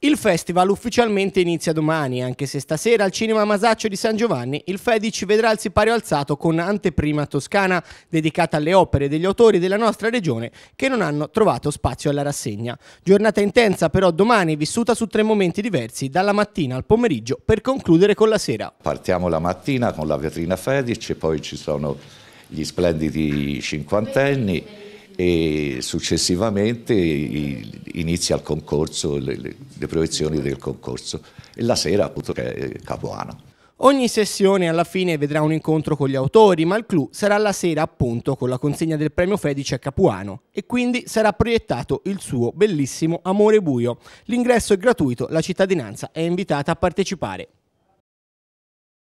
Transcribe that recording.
Il festival ufficialmente inizia domani, anche se stasera al Cinema Masaccio di San Giovanni il Fedic vedrà il sipario alzato con anteprima toscana dedicata alle opere degli autori della nostra regione che non hanno trovato spazio alla rassegna. Giornata intensa però domani vissuta su tre momenti diversi, dalla mattina al pomeriggio per concludere con la sera. Partiamo la mattina con la vetrina Fedic poi ci sono gli splendidi cinquantenni e successivamente inizia il concorso, le, le proiezioni del concorso e la sera appunto che è Capoano. Ogni sessione alla fine vedrà un incontro con gli autori, ma il clou sarà la sera appunto con la consegna del premio Fedice a Capuano e quindi sarà proiettato il suo bellissimo Amore Buio. L'ingresso è gratuito, la cittadinanza è invitata a partecipare.